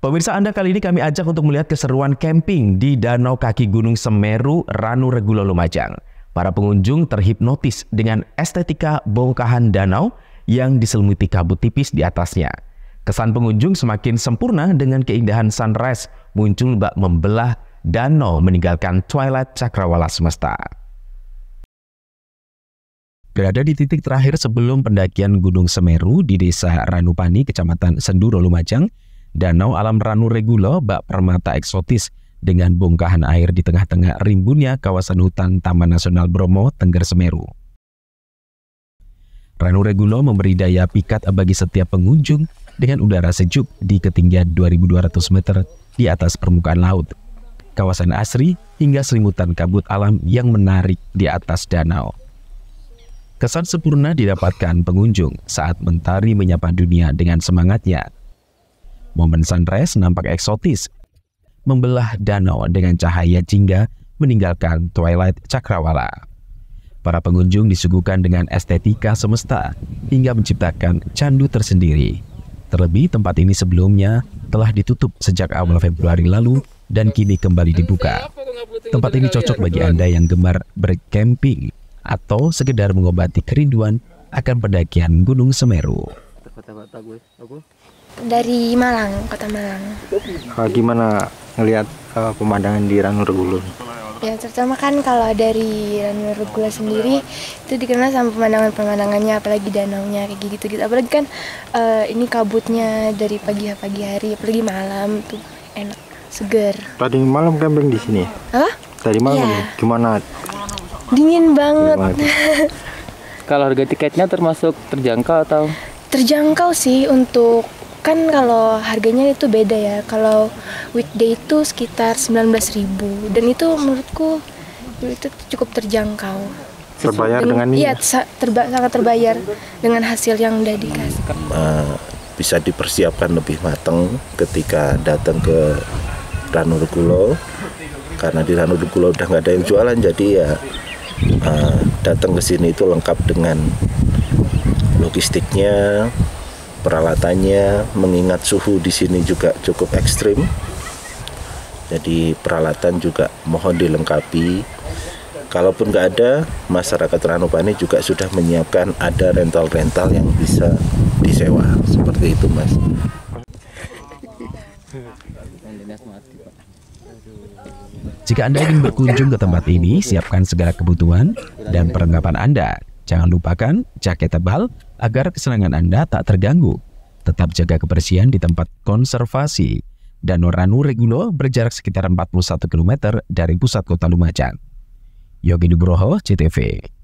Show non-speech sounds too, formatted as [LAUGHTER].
Pemirsa Anda kali ini kami ajak untuk melihat keseruan camping di Danau Kaki Gunung Semeru, Ranu Regulo Lumajang. Para pengunjung terhipnotis dengan estetika bongkahan danau yang diselimuti kabut tipis di atasnya. Kesan pengunjung semakin sempurna dengan keindahan sunrise muncul bak membelah danau meninggalkan twilight cakrawala semesta. Berada di titik terakhir sebelum pendakian Gunung Semeru di Desa Ranupani, Kecamatan Senduro, Lumajang, Danau alam Ranu Regulo bak permata eksotis dengan bongkahan air di tengah-tengah rimbunnya kawasan hutan Taman Nasional Bromo, Tengger Semeru. Ranu Regulo memberi daya pikat bagi setiap pengunjung dengan udara sejuk di ketinggian 2.200 meter di atas permukaan laut. Kawasan asri hingga selimutan kabut alam yang menarik di atas danau. Kesan sempurna didapatkan pengunjung saat mentari menyapa dunia dengan semangatnya Momen sunrise nampak eksotis, membelah danau dengan cahaya jingga meninggalkan twilight cakrawala. Para pengunjung disuguhkan dengan estetika semesta hingga menciptakan candu tersendiri. Terlebih tempat ini sebelumnya telah ditutup sejak awal Februari lalu dan kini kembali dibuka. Tempat ini cocok bagi Anda yang gemar berkemping atau sekedar mengobati kerinduan akan pendakian Gunung Semeru dari Malang, kota Malang. Uh, gimana ngelihat uh, pemandangan di Ranur Gulun? Ya terutama kan kalau dari Ranur Gula sendiri itu dikenal sama pemandangan-pemandangannya apalagi danaunya kayak gitu gitu apalagi kan uh, ini kabutnya dari pagi pagi hari apalagi malam tuh enak segar. Tadi malam camping di sini? Ya? Hah? Tadi malam ya. gimana? Dingin banget. [LAUGHS] kalau harga tiketnya termasuk terjangkau atau? Terjangkau sih untuk kan kalau harganya itu beda ya kalau weekday itu sekitar 19.000 dan itu menurutku itu cukup terjangkau terbayar dengan, dengan iya ya? terba, sangat terbayar dengan hasil yang udah dikasih kan, eh, bisa dipersiapkan lebih matang ketika datang ke Ranur Kulo karena di Ranur Kulo udah nggak ada yang jualan jadi ya uh, datang ke sini itu lengkap dengan logistiknya peralatannya mengingat suhu di sini juga cukup ekstrim jadi peralatan juga mohon dilengkapi kalaupun nggak ada masyarakat Ranupani juga sudah menyiapkan ada rental-rental yang bisa disewa seperti itu mas jika Anda ingin berkunjung ke tempat ini, siapkan segala kebutuhan dan perlengkapan Anda Jangan lupakan jaket tebal agar kesenangan Anda tak terganggu. Tetap jaga kebersihan di tempat konservasi. Danau Ranu Regulo berjarak sekitar 41 km dari pusat kota Lumajang. Yogi Nugroho, CTV.